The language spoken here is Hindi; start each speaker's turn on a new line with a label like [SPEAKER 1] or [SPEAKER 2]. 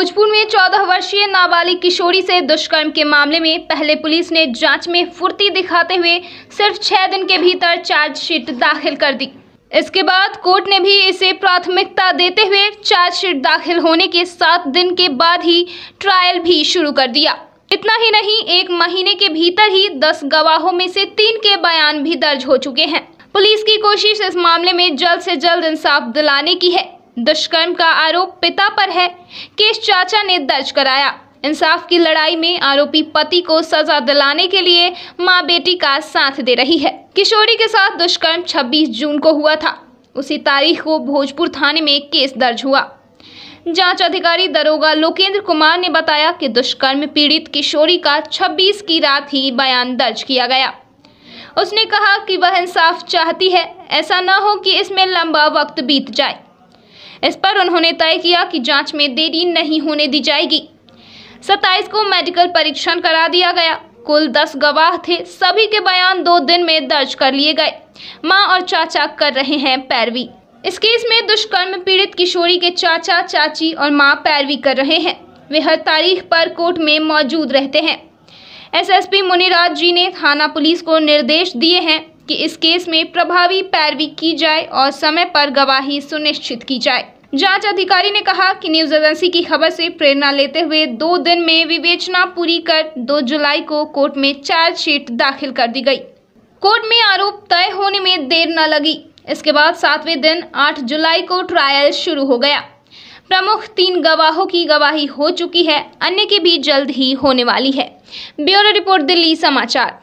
[SPEAKER 1] भोजपुर में 14 वर्षीय नाबालिग किशोरी से दुष्कर्म के मामले में पहले पुलिस ने जांच में फुर्ती दिखाते हुए सिर्फ छह दिन के भीतर चार्जशीट दाखिल कर दी इसके बाद कोर्ट ने भी इसे प्राथमिकता देते हुए चार्जशीट दाखिल होने के सात दिन के बाद ही ट्रायल भी शुरू कर दिया इतना ही नहीं एक महीने के भीतर ही दस गवाहों में से तीन के बयान भी दर्ज हो चुके हैं पुलिस की कोशिश इस मामले में जल्द से जल्द इंसाफ दिलाने की है दुष्कर्म का आरोप पिता पर है केस चाचा ने दर्ज कराया इंसाफ की लड़ाई में आरोपी पति को सजा दिलाने के लिए मां बेटी का साथ दे रही है किशोरी के साथ दुष्कर्म 26 जून को हुआ था उसी तारीख को भोजपुर थाने में केस दर्ज हुआ जांच अधिकारी दरोगा लोकेंद्र कुमार ने बताया कि दुष्कर्म पीड़ित किशोरी का 26 की रात ही बयान दर्ज किया गया उसने कहा कि वह इंसाफ चाहती है ऐसा न हो कि इसमें लंबा वक्त बीत जाए इस पर उन्होंने तय किया कि जांच में देरी नहीं होने दी जाएगी सत्ताईस को मेडिकल परीक्षण करा दिया गया कुल दस गवाह थे सभी के बयान दो दिन में दर्ज कर लिए गए माँ और चाचा कर रहे हैं पैरवी इस केस में दुष्कर्म पीड़ित किशोरी के चाचा चाची और माँ पैरवी कर रहे हैं वे हर तारीख पर कोर्ट में मौजूद रहते हैं एसएसपी मुनिराज जी ने थाना पुलिस को निर्देश दिए हैं कि इस केस में प्रभावी पैरवी की जाए और समय पर गवाही सुनिश्चित की जाए जांच अधिकारी ने कहा कि न्यूज एजेंसी की खबर से प्रेरणा लेते हुए दो दिन में विवेचना पूरी कर 2 जुलाई को कोर्ट में चार्जशीट दाखिल कर दी गई कोर्ट में आरोप तय होने में देर न लगी इसके बाद सातवें दिन 8 जुलाई को ट्रायल शुरू हो गया प्रमुख तीन गवाहों की गवाही हो चुकी है अन्य की भी जल्द ही होने वाली है ब्यूरो रिपोर्ट दिल्ली समाचार